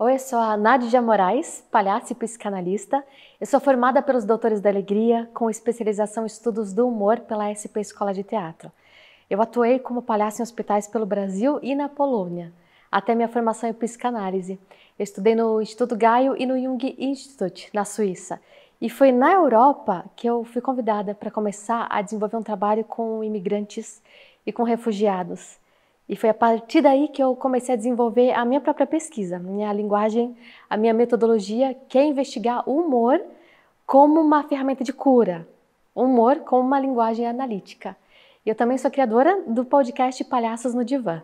Oi, eu sou a Nádia Moraes, palhaça e psicanalista. Eu sou formada pelos Doutores da Alegria, com especialização em estudos do humor pela SP Escola de Teatro. Eu atuei como palhaça em hospitais pelo Brasil e na Polônia, até minha formação em psicanálise. Eu estudei no Instituto Gaio e no Jung Institute, na Suíça. E foi na Europa que eu fui convidada para começar a desenvolver um trabalho com imigrantes e com refugiados. E foi a partir daí que eu comecei a desenvolver a minha própria pesquisa, minha linguagem, a minha metodologia, que é investigar o humor como uma ferramenta de cura, o humor como uma linguagem analítica. Eu também sou criadora do podcast Palhaços no Divã.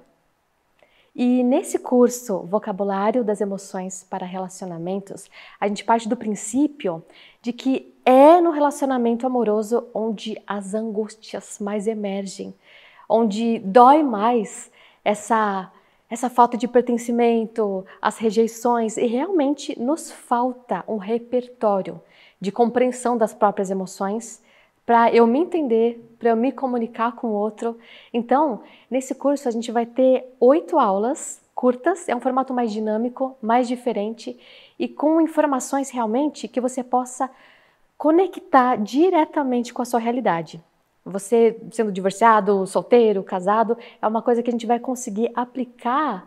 E nesse curso Vocabulário das Emoções para Relacionamentos, a gente parte do princípio de que é no relacionamento amoroso onde as angústias mais emergem, onde dói mais, essa essa falta de pertencimento, as rejeições, e realmente nos falta um repertório de compreensão das próprias emoções para eu me entender, para eu me comunicar com o outro. Então, nesse curso a gente vai ter oito aulas curtas, é um formato mais dinâmico, mais diferente e com informações realmente que você possa conectar diretamente com a sua realidade você sendo divorciado, solteiro, casado, é uma coisa que a gente vai conseguir aplicar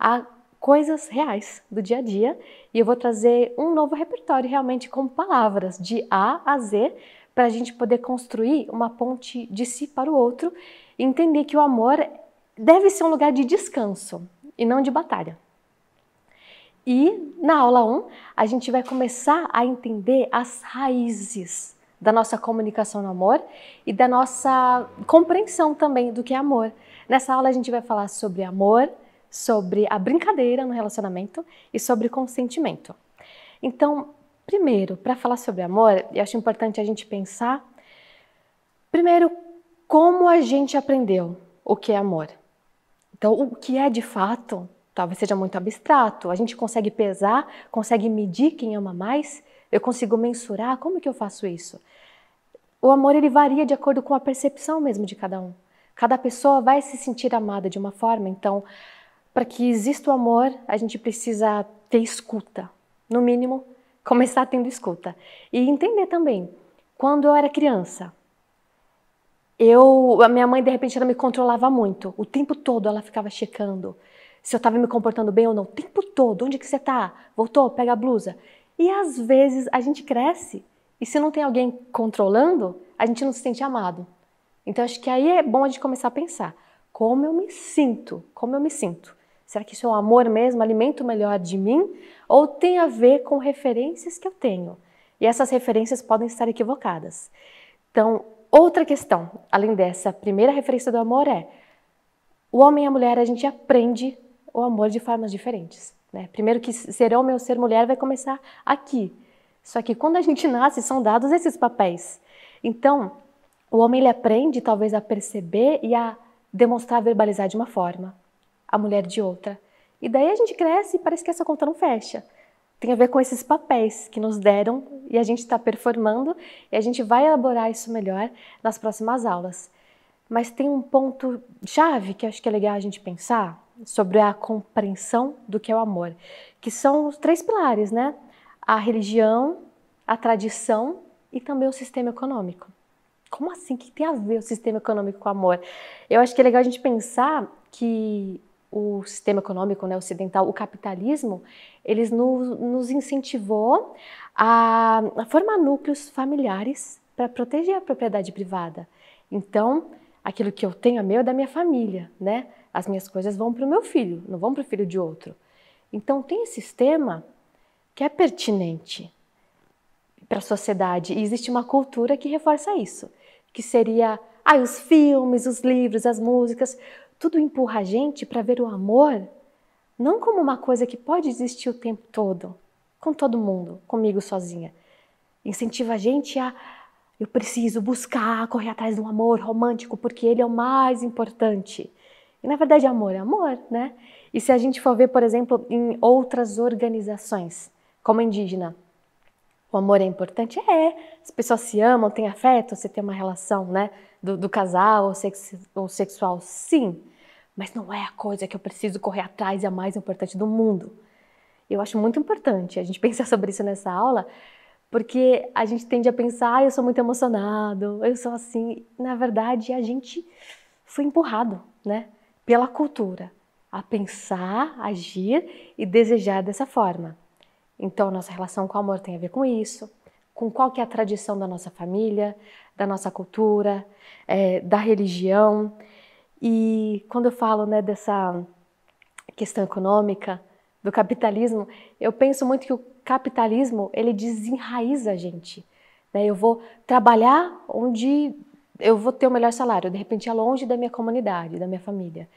a coisas reais do dia a dia e eu vou trazer um novo repertório realmente com palavras de A a Z para a gente poder construir uma ponte de si para o outro e entender que o amor deve ser um lugar de descanso e não de batalha. E na aula 1, um, a gente vai começar a entender as raízes da nossa comunicação no amor e da nossa compreensão também do que é amor. Nessa aula a gente vai falar sobre amor, sobre a brincadeira no relacionamento e sobre consentimento. Então, primeiro, para falar sobre amor, eu acho importante a gente pensar primeiro como a gente aprendeu o que é amor. Então, o que é de fato, talvez seja muito abstrato. A gente consegue pesar, consegue medir quem ama mais, eu consigo mensurar, como que eu faço isso? O amor ele varia de acordo com a percepção mesmo de cada um. Cada pessoa vai se sentir amada de uma forma, então para que exista o amor, a gente precisa ter escuta. No mínimo, começar tendo escuta. E entender também, quando eu era criança, eu, a minha mãe de repente ela me controlava muito. O tempo todo ela ficava checando se eu estava me comportando bem ou não. O tempo todo, onde que você está? Voltou? Pega a blusa. E às vezes a gente cresce e se não tem alguém controlando, a gente não se sente amado. Então acho que aí é bom a gente começar a pensar: como eu me sinto? Como eu me sinto? Será que isso é um amor mesmo, alimento melhor de mim? Ou tem a ver com referências que eu tenho? E essas referências podem estar equivocadas. Então, outra questão, além dessa primeira referência do amor, é: o homem e a mulher, a gente aprende o amor de formas diferentes. Né? Primeiro, que ser homem ou ser mulher vai começar aqui. Só que quando a gente nasce, são dados esses papéis. Então, o homem ele aprende talvez a perceber e a demonstrar, verbalizar de uma forma, a mulher de outra. E daí a gente cresce e parece que essa conta não fecha. Tem a ver com esses papéis que nos deram e a gente está performando e a gente vai elaborar isso melhor nas próximas aulas. Mas tem um ponto chave que acho que é legal a gente pensar sobre a compreensão do que é o amor, que são os três pilares, né? a religião, a tradição e também o sistema econômico. Como assim? O que tem a ver o sistema econômico com o amor? Eu acho que é legal a gente pensar que o sistema econômico né, ocidental, o capitalismo, eles nos, nos incentivou a, a formar núcleos familiares para proteger a propriedade privada. Então, aquilo que eu tenho é meu é da minha família, né? As minhas coisas vão para o meu filho, não vão para o filho de outro. Então, tem esse sistema que é pertinente para a sociedade. E existe uma cultura que reforça isso, que seria ah, os filmes, os livros, as músicas, tudo empurra a gente para ver o amor não como uma coisa que pode existir o tempo todo, com todo mundo, comigo sozinha. Incentiva a gente a eu preciso buscar, correr atrás de um amor romântico, porque ele é o mais importante. E na verdade, amor é amor, né? E se a gente for ver, por exemplo, em outras organizações, como indígena, o amor é importante? É. As pessoas se amam, têm afeto, você tem uma relação né, do, do casal ou, sex, ou sexual, sim. Mas não é a coisa que eu preciso correr atrás e é a mais importante do mundo. Eu acho muito importante a gente pensar sobre isso nessa aula, porque a gente tende a pensar, ah, eu sou muito emocionado, eu sou assim. Na verdade, a gente foi empurrado né, pela cultura a pensar, agir e desejar dessa forma. Então, nossa relação com o amor tem a ver com isso, com qual que é a tradição da nossa família, da nossa cultura, é, da religião. E quando eu falo né, dessa questão econômica, do capitalismo, eu penso muito que o capitalismo, ele desenraiza a gente. Né? Eu vou trabalhar onde eu vou ter o melhor salário, de repente é longe da minha comunidade, da minha família.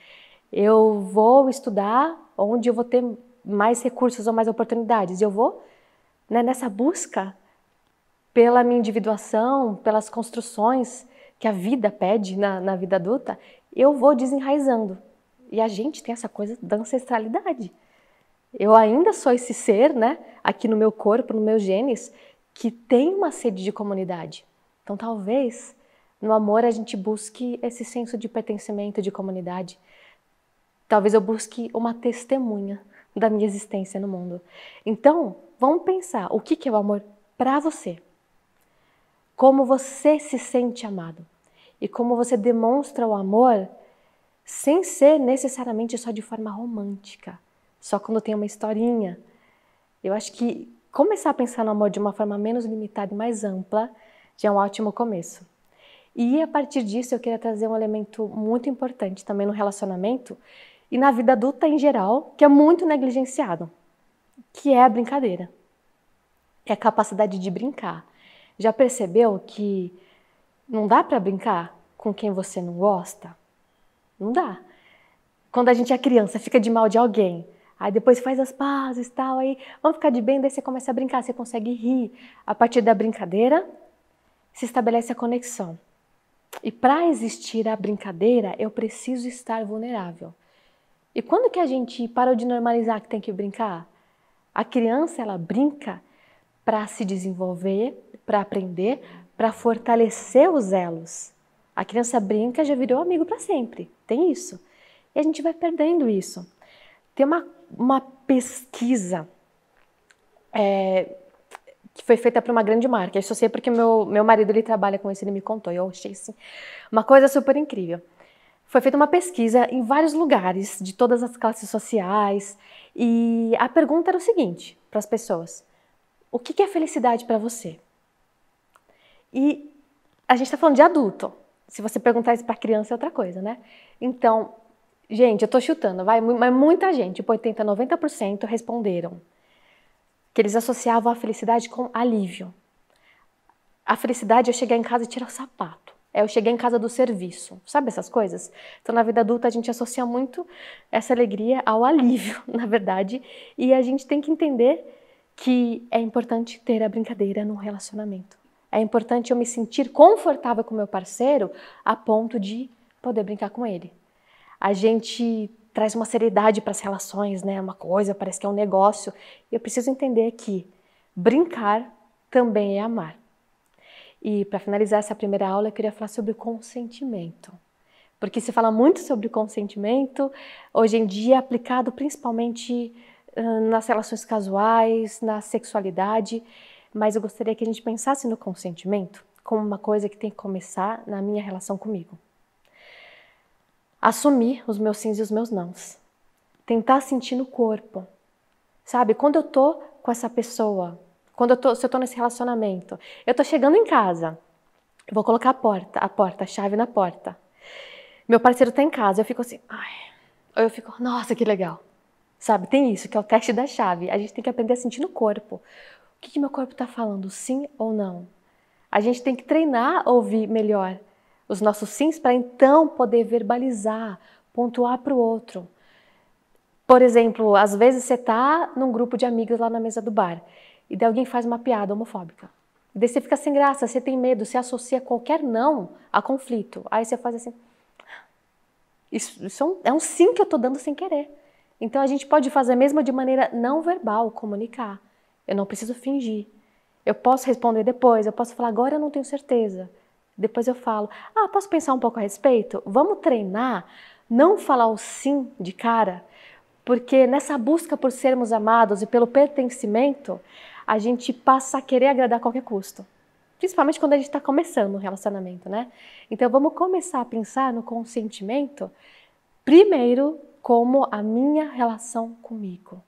Eu vou estudar onde eu vou ter mais recursos ou mais oportunidades. E eu vou né, nessa busca pela minha individuação, pelas construções que a vida pede na, na vida adulta, eu vou desenraizando. E a gente tem essa coisa da ancestralidade. Eu ainda sou esse ser, né, aqui no meu corpo, no meu genes, que tem uma sede de comunidade. Então, talvez no amor a gente busque esse senso de pertencimento, de comunidade. Talvez eu busque uma testemunha da minha existência no mundo. Então, vamos pensar o que, é o amor para você. Como você se sente amado. E como você demonstra o amor sem ser necessariamente só de forma romântica, só quando tem uma historinha. Eu acho que começar a pensar no amor de uma forma menos limitada e mais ampla já é um ótimo começo. E a partir disso eu queria trazer um elemento muito importante também no relacionamento, e na vida adulta em geral, que é muito negligenciado, que é a brincadeira. É a capacidade de brincar. Já percebeu que não dá para brincar com quem você não gosta? Não dá. Quando a gente é criança, fica de mal de alguém, Aí depois faz as pazes e tal, aí vamos ficar de bem, daí você começa a brincar, você consegue rir. A partir da brincadeira, se estabelece a conexão. E para existir a brincadeira, eu preciso estar vulnerável. E quando que a gente parou de normalizar que tem que brincar? A criança, ela brinca para se desenvolver, para aprender, para fortalecer os elos. A criança brinca, já virou amigo para sempre. Tem isso. E a gente vai perdendo isso. Tem uma, uma pesquisa é, que foi feita para uma grande marca. Isso eu sei porque meu, meu marido ele trabalha com isso, ele me contou. E eu achei assim, uma coisa super incrível. Foi feita uma pesquisa em vários lugares, de todas as classes sociais, e a pergunta era o seguinte para as pessoas: o que é felicidade para você? E a gente está falando de adulto. Se você perguntar isso para criança é outra coisa, né? Então, gente, eu estou chutando, vai, mas muita gente, 80, tipo 90% responderam que eles associavam a felicidade com alívio. A felicidade é chegar em casa e tirar o sapato. É, eu cheguei em casa do serviço, sabe essas coisas? Então, na vida adulta, a gente associa muito essa alegria ao alívio, na verdade, e a gente tem que entender que é importante ter a brincadeira num relacionamento. É importante eu me sentir confortável com meu parceiro a ponto de poder brincar com ele. A gente traz uma seriedade para as relações, né? Uma coisa parece que é um negócio. E eu preciso entender que brincar também é amar. E para finalizar essa primeira aula, eu queria falar sobre consentimento. Porque se fala muito sobre consentimento, hoje em dia é aplicado principalmente nas relações casuais, na sexualidade, mas eu gostaria que a gente pensasse no consentimento como uma coisa que tem que começar na minha relação comigo. Assumir os meus sims e os meus nãos. Tentar sentir no corpo. Sabe, quando eu tô com essa pessoa, quando eu tô, se eu estou nesse relacionamento, eu estou chegando em casa, vou colocar a porta, a porta, a chave na porta. Meu parceiro está em casa, eu fico assim, ai, ou eu fico, nossa, que legal. Sabe, tem isso, que é o teste da chave. A gente tem que aprender a sentir no corpo. O que, que meu corpo está falando, sim ou não? A gente tem que treinar a ouvir melhor os nossos sims para então poder verbalizar, pontuar para o outro. Por exemplo, às vezes você está num grupo de amigos lá na mesa do bar e daí alguém faz uma piada homofóbica. E daí você fica sem graça, você tem medo, você associa qualquer não a conflito. Aí você faz assim. Isso, isso é, um, é um sim que eu estou dando sem querer. Então a gente pode fazer mesmo de maneira não verbal, comunicar. Eu não preciso fingir. Eu posso responder depois, eu posso falar agora eu não tenho certeza. Depois eu falo, ah, posso pensar um pouco a respeito? Vamos treinar, não falar o sim de cara, porque nessa busca por sermos amados e pelo pertencimento, a gente passa a querer agradar a qualquer custo. Principalmente quando a gente está começando um relacionamento, né? Então vamos começar a pensar no consentimento primeiro como a minha relação comigo.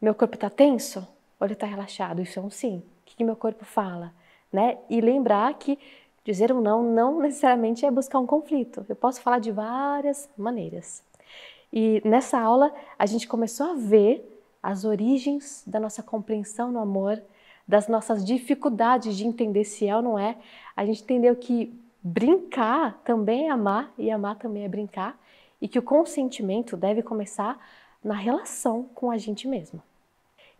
Meu corpo está tenso ou ele está relaxado? Isso é um sim. O que, que meu corpo fala? Né? E lembrar que dizer um não não necessariamente é buscar um conflito. Eu posso falar de várias maneiras. E nessa aula a gente começou a ver as origens da nossa compreensão no amor, das nossas dificuldades de entender se é ou não é. A gente entendeu que brincar também é amar e amar também é brincar e que o consentimento deve começar na relação com a gente mesma.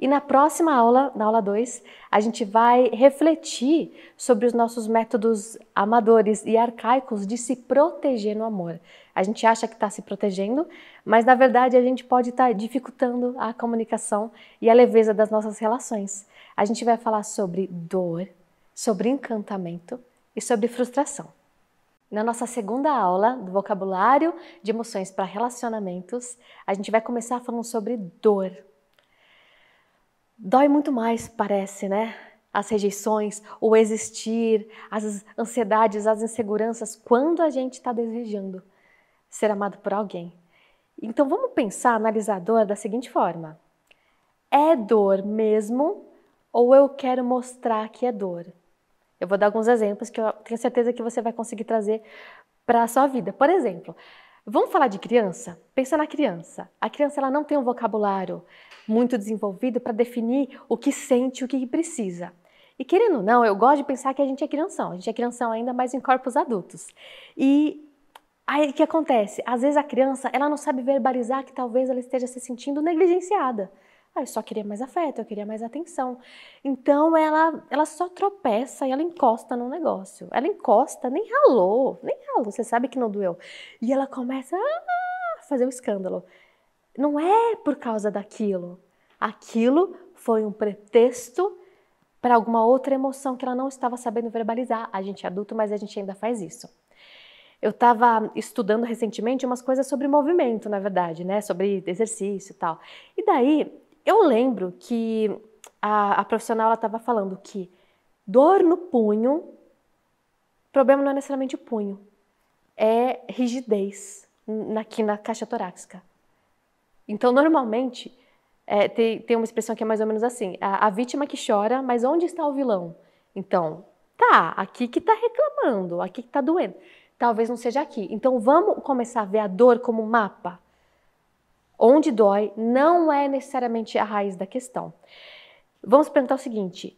E na próxima aula, na aula 2, a gente vai refletir sobre os nossos métodos amadores e arcaicos de se proteger no amor. A gente acha que está se protegendo, mas na verdade a gente pode estar tá dificultando a comunicação e a leveza das nossas relações. A gente vai falar sobre dor, sobre encantamento e sobre frustração. Na nossa segunda aula do vocabulário de emoções para relacionamentos, a gente vai começar falando sobre dor dói muito mais, parece, né? As rejeições, o existir, as ansiedades, as inseguranças, quando a gente está desejando ser amado por alguém. Então vamos pensar, analisar a dor da seguinte forma: é dor mesmo ou eu quero mostrar que é dor? Eu vou dar alguns exemplos que eu tenho certeza que você vai conseguir trazer para a sua vida. Por exemplo, Vamos falar de criança? Pensa na criança. A criança ela não tem um vocabulário muito desenvolvido para definir o que sente, o que precisa. E querendo ou não, eu gosto de pensar que a gente é criança. A gente é criança ainda mais em corpos adultos. E aí o que acontece? Às vezes a criança ela não sabe verbalizar que talvez ela esteja se sentindo negligenciada. Ah, eu só queria mais afeto, eu queria mais atenção. Então ela, ela só tropeça e ela encosta no negócio. Ela encosta, nem ralou, nem ralou, você sabe que não doeu. E ela começa a fazer um escândalo. Não é por causa daquilo. Aquilo foi um pretexto para alguma outra emoção que ela não estava sabendo verbalizar. A gente é adulto, mas a gente ainda faz isso. Eu estava estudando recentemente umas coisas sobre movimento, na verdade, né? Sobre exercício e tal. E daí eu lembro que a, a profissional ela estava falando que dor no punho, problema não é necessariamente o punho, é rigidez aqui na caixa torácica. Então, normalmente, é, tem, tem, uma expressão que é mais ou menos assim: a, a, vítima que chora, mas onde está o vilão? Então, tá, aqui que está reclamando, aqui que está doendo. Talvez não seja aqui. Então, vamos começar a ver a dor como mapa onde dói, não é necessariamente a raiz da questão. Vamos perguntar o seguinte: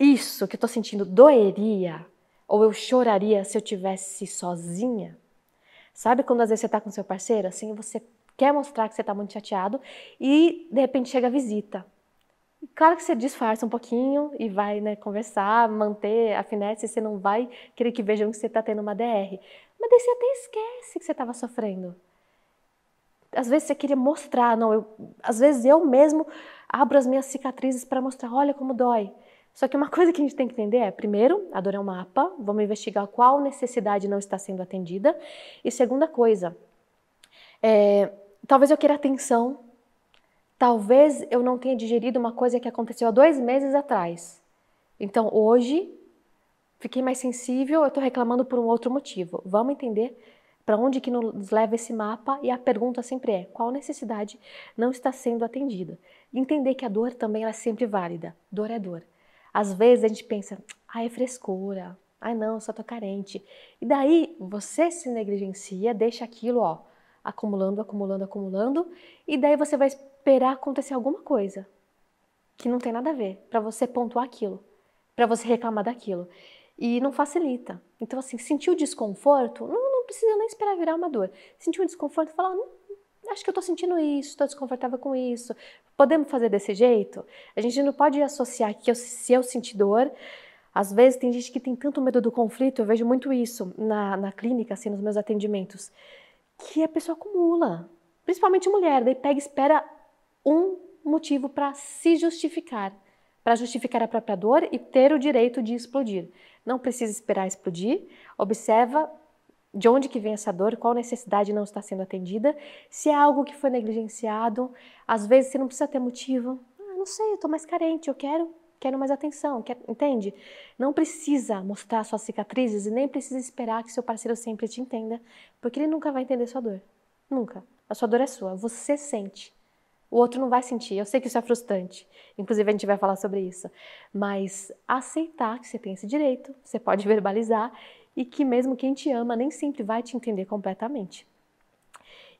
isso que eu estou sentindo doeria ou eu choraria se eu tivesse sozinha? Sabe quando às vezes você está com seu parceiro, assim, você quer mostrar que você está muito chateado e de repente chega a visita. Claro que você disfarça um pouquinho e vai né, conversar, manter a finesse, você não vai querer que vejam que você está tendo uma DR. Mas daí você até esquece que você estava sofrendo às vezes você queria mostrar, não, eu, às vezes eu mesmo abro as minhas cicatrizes para mostrar, olha como dói. Só que uma coisa que a gente tem que entender é, primeiro, a dor é um mapa, vamos investigar qual necessidade não está sendo atendida. E segunda coisa, é, talvez eu queira atenção, talvez eu não tenha digerido uma coisa que aconteceu há dois meses atrás. Então hoje, fiquei mais sensível, eu estou reclamando por um outro motivo. Vamos entender para onde que nos leva esse mapa e a pergunta sempre é: qual necessidade não está sendo atendida? Entender que a dor também é sempre válida. Dor é dor. Às vezes a gente pensa: ah, é frescura. Ah, não, só tô carente. E daí você se negligencia, deixa aquilo, ó, acumulando, acumulando, acumulando, e daí você vai esperar acontecer alguma coisa que não tem nada a ver, para você pontuar aquilo, para você reclamar daquilo. E não facilita. Então, assim, sentiu desconforto? Não, precisa nem esperar virar uma dor. Sentir um desconforto, falar, acho que eu estou sentindo isso, estou desconfortável com isso. Podemos fazer desse jeito? A gente não pode associar que eu, se eu sentir dor, às vezes tem gente que tem tanto medo do conflito, eu vejo muito isso na, na clínica, assim, nos meus atendimentos, que a pessoa acumula, principalmente mulher, daí pega e espera um motivo para se justificar, para justificar a própria dor e ter o direito de explodir. Não precisa esperar explodir, observa, de onde que vem essa dor, qual necessidade não está sendo atendida, se é algo que foi negligenciado, às vezes você não precisa ter motivo. Ah, não sei, eu estou mais carente, eu quero, quero mais atenção, quero, entende? Não precisa mostrar suas cicatrizes e nem precisa esperar que seu parceiro sempre te entenda, porque ele nunca vai entender sua dor. Nunca. A sua dor é sua, você sente. O outro não vai sentir. Eu sei que isso é frustrante. Inclusive, a gente vai falar sobre isso. Mas aceitar que você tem esse direito, você pode verbalizar e que mesmo quem te ama nem sempre vai te entender completamente.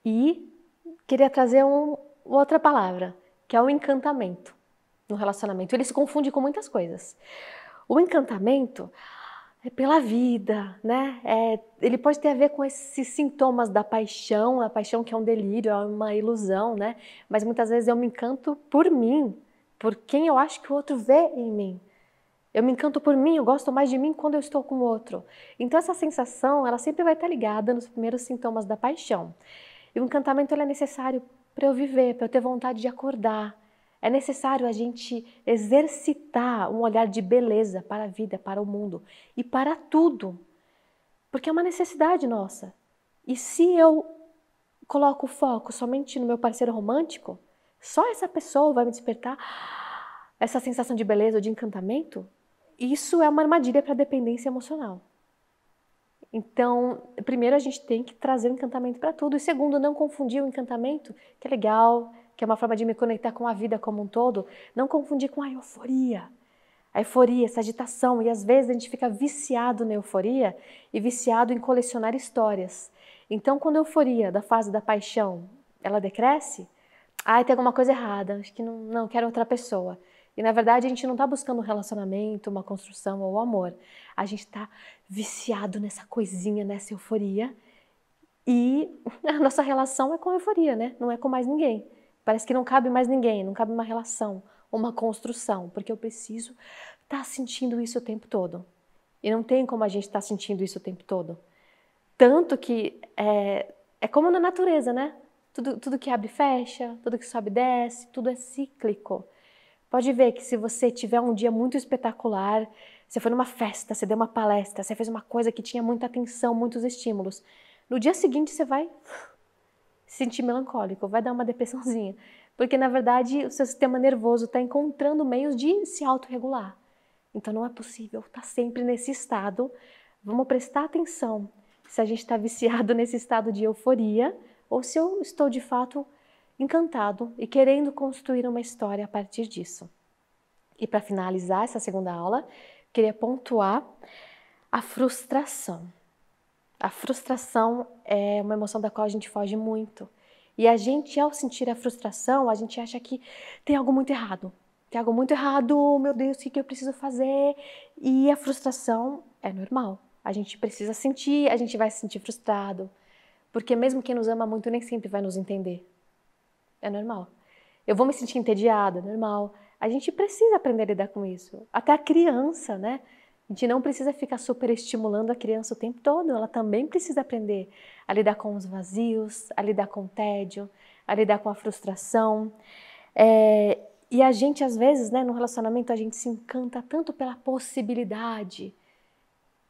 E queria trazer um, outra palavra, que é o encantamento no relacionamento. Ele se confunde com muitas coisas. O encantamento é pela vida, né? É, ele pode ter a ver com esses sintomas da paixão, a paixão que é um delírio, é uma ilusão, né? Mas muitas vezes eu me encanto por mim, por quem eu acho que o outro vê em mim. Eu me encanto por mim, eu gosto mais de mim quando eu estou com o outro. Então essa sensação, ela sempre vai estar ligada nos primeiros sintomas da paixão. E o encantamento é necessário para eu viver, para eu ter vontade de acordar. É necessário a gente exercitar um olhar de beleza para a vida, para o mundo e para tudo. Porque é uma necessidade nossa. E se eu coloco o foco somente no meu parceiro romântico, só essa pessoa vai me despertar essa sensação de beleza ou de encantamento? isso é uma armadilha para dependência emocional. Então, primeiro a gente tem que trazer o encantamento para tudo. E segundo, não confundir o encantamento, que é legal, que é uma forma de me conectar com a vida como um todo, não confundir com a euforia. A euforia, essa agitação, e às vezes a gente fica viciado na euforia e viciado em colecionar histórias. Então, quando a euforia da fase da paixão, ela decresce, ai, ah, tem alguma coisa errada, acho que não, não quero outra pessoa. E na verdade a gente não está buscando um relacionamento, uma construção ou amor. A gente está viciado nessa coisinha, nessa euforia. E a nossa relação é com euforia, né? Não é com mais ninguém. Parece que não cabe mais ninguém, não cabe uma relação, uma construção, porque eu preciso estar tá sentindo isso o tempo todo. E não tem como a gente estar tá sentindo isso o tempo todo. Tanto que é, é como na natureza, né? Tudo, tudo que abre fecha, tudo que sobe desce, tudo é cíclico. Pode ver que se você tiver um dia muito espetacular, você foi numa festa, você deu uma palestra, você fez uma coisa que tinha muita atenção, muitos estímulos, no dia seguinte você vai se sentir melancólico, vai dar uma depressãozinha. Porque, na verdade, o seu sistema nervoso está encontrando meios de se autorregular. Então, não é possível estar tá sempre nesse estado. Vamos prestar atenção se a gente está viciado nesse estado de euforia ou se eu estou, de fato, encantado e querendo construir uma história a partir disso. E para finalizar essa segunda aula, queria pontuar a frustração. A frustração é uma emoção da qual a gente foge muito. E a gente, ao sentir a frustração, a gente acha que tem algo muito errado. Tem algo muito errado, meu Deus, o que eu preciso fazer? E a frustração é normal. A gente precisa sentir, a gente vai se sentir frustrado. Porque mesmo quem nos ama muito nem sempre vai nos entender é normal. Eu vou me sentir entediada, é normal. A gente precisa aprender a lidar com isso. Até a criança, né? A gente não precisa ficar super estimulando a criança o tempo todo, ela também precisa aprender a lidar com os vazios, a lidar com o tédio, a lidar com a frustração. É, e a gente, às vezes, né, no relacionamento, a gente se encanta tanto pela possibilidade.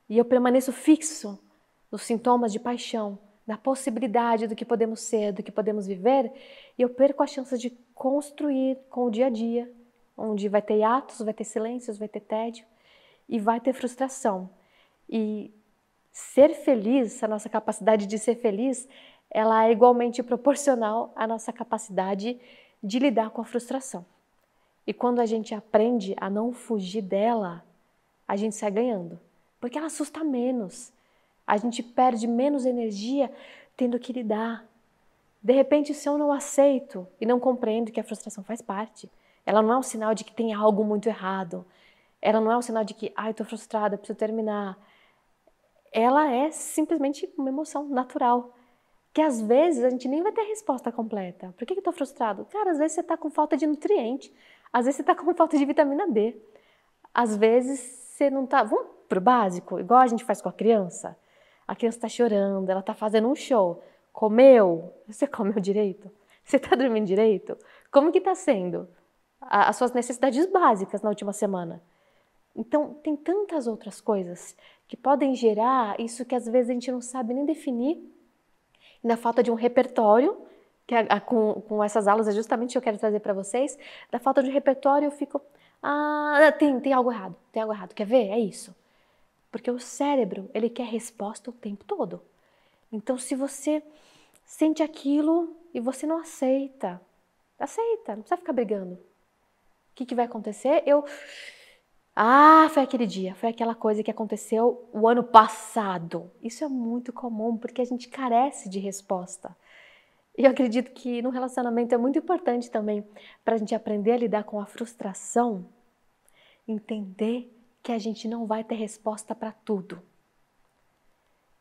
E eu permaneço fixo nos sintomas de paixão, da possibilidade do que podemos ser, do que podemos viver, e eu perco a chance de construir com o dia a dia, onde vai ter atos, vai ter silêncios, vai ter tédio e vai ter frustração. E ser feliz, a nossa capacidade de ser feliz, ela é igualmente proporcional à nossa capacidade de lidar com a frustração. E quando a gente aprende a não fugir dela, a gente sai ganhando, porque ela assusta menos. A gente perde menos energia tendo que lidar. De repente, se eu não aceito e não compreendo que a frustração faz parte, ela não é um sinal de que tem algo muito errado. Ela não é um sinal de que, ai, ah, estou frustrada, preciso terminar. Ela é simplesmente uma emoção natural. Que às vezes a gente nem vai ter a resposta completa. Por que eu estou frustrado? Cara, às vezes você está com falta de nutriente. Às vezes você está com falta de vitamina D. Às vezes você não está. Vamos pro básico, igual a gente faz com a criança. A criança está chorando, ela está fazendo um show. Comeu? Você comeu direito? Você está dormindo direito? Como que está sendo? as suas necessidades básicas na última semana. Então, tem tantas outras coisas que podem gerar isso que às vezes a gente não sabe nem definir. na falta de um repertório, que a, a, com, com essas aulas é justamente o que eu quero trazer para vocês, da falta de um repertório eu fico, ah, tem, tem algo errado, tem algo errado, quer ver? É isso. Porque o cérebro, ele quer resposta o tempo todo. Então, se você sente aquilo e você não aceita, aceita, não precisa ficar brigando. O que, que vai acontecer? Eu. Ah, foi aquele dia, foi aquela coisa que aconteceu o ano passado. Isso é muito comum porque a gente carece de resposta. E eu acredito que no relacionamento é muito importante também para a gente aprender a lidar com a frustração, entender que a gente não vai ter resposta para tudo.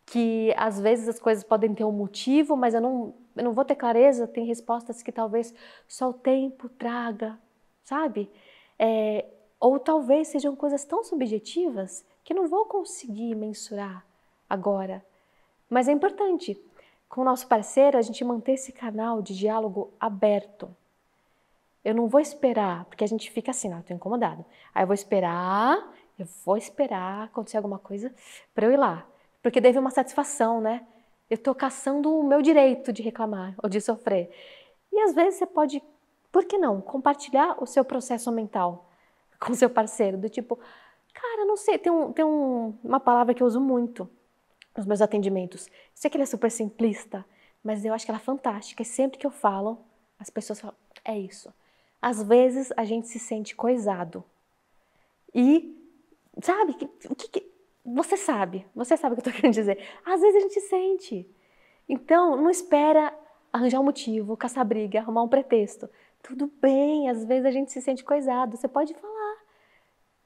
Que às vezes as coisas podem ter um motivo, mas eu não, eu não vou ter clareza. Tem respostas que talvez só o tempo traga, sabe? É, ou talvez sejam coisas tão subjetivas que não vou conseguir mensurar agora. Mas é importante, com o nosso parceiro, a gente manter esse canal de diálogo aberto. Eu não vou esperar, porque a gente fica assim, não, eu tô incomodado. Aí eu vou esperar eu vou esperar acontecer alguma coisa para eu ir lá. Porque deve uma satisfação, né? Eu estou caçando o meu direito de reclamar ou de sofrer. E às vezes você pode, por que não, compartilhar o seu processo mental com seu parceiro, do tipo, cara, não sei, tem, um, tem um, uma palavra que eu uso muito nos meus atendimentos. sei que ele é super simplista, mas eu acho que ela é fantástica. E sempre que eu falo, as pessoas falam, é isso. Às vezes a gente se sente coisado. E Sabe? O que, que, Você sabe, você sabe o que eu tô querendo dizer. Às vezes a gente sente. Então, não espera arranjar um motivo, caçar briga, arrumar um pretexto. Tudo bem, às vezes a gente se sente coisado, você pode falar.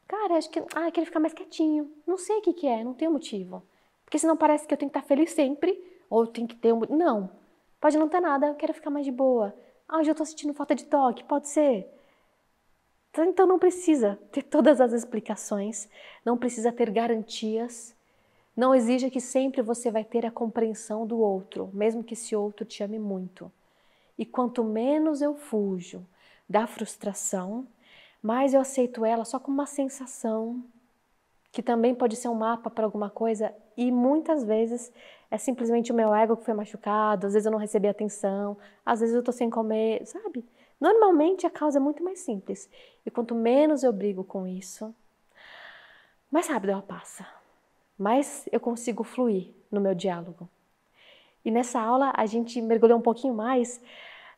Cara, acho que ah, eu queria ficar mais quietinho. Não sei o que, que é, não tem um motivo. Porque senão parece que eu tenho que estar feliz sempre, ou tenho que ter um. Não, pode não ter nada, eu quero ficar mais de boa. Ah, hoje eu tô sentindo falta de toque, pode ser. Então, então não precisa ter todas as explicações, não precisa ter garantias, não exija que sempre você vai ter a compreensão do outro, mesmo que esse outro te ame muito. E quanto menos eu fujo da frustração, mais eu aceito ela só como uma sensação, que também pode ser um mapa para alguma coisa, e muitas vezes é simplesmente o meu ego que foi machucado, às vezes eu não recebi atenção, às vezes eu estou sem comer, sabe? Normalmente a causa é muito mais simples. E quanto menos eu brigo com isso, mais rápido ela passa. Mais eu consigo fluir no meu diálogo. E nessa aula a gente mergulhou um pouquinho mais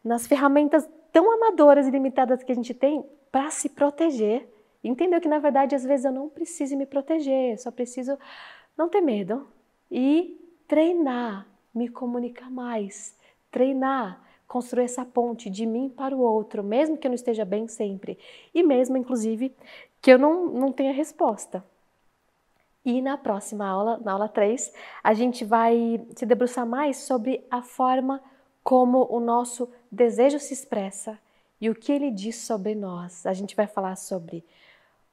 nas ferramentas tão amadoras e limitadas que a gente tem para se proteger. entender entendeu que na verdade às vezes eu não preciso me proteger, eu só preciso não ter medo e treinar, me comunicar mais, treinar construir essa ponte de mim para o outro, mesmo que eu não esteja bem sempre, e mesmo, inclusive, que eu não, não tenha resposta. E na próxima aula, na aula 3, a gente vai se debruçar mais sobre a forma como o nosso desejo se expressa e o que ele diz sobre nós. A gente vai falar sobre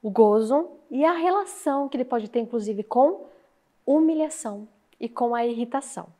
o gozo e a relação que ele pode ter, inclusive, com humilhação e com a irritação.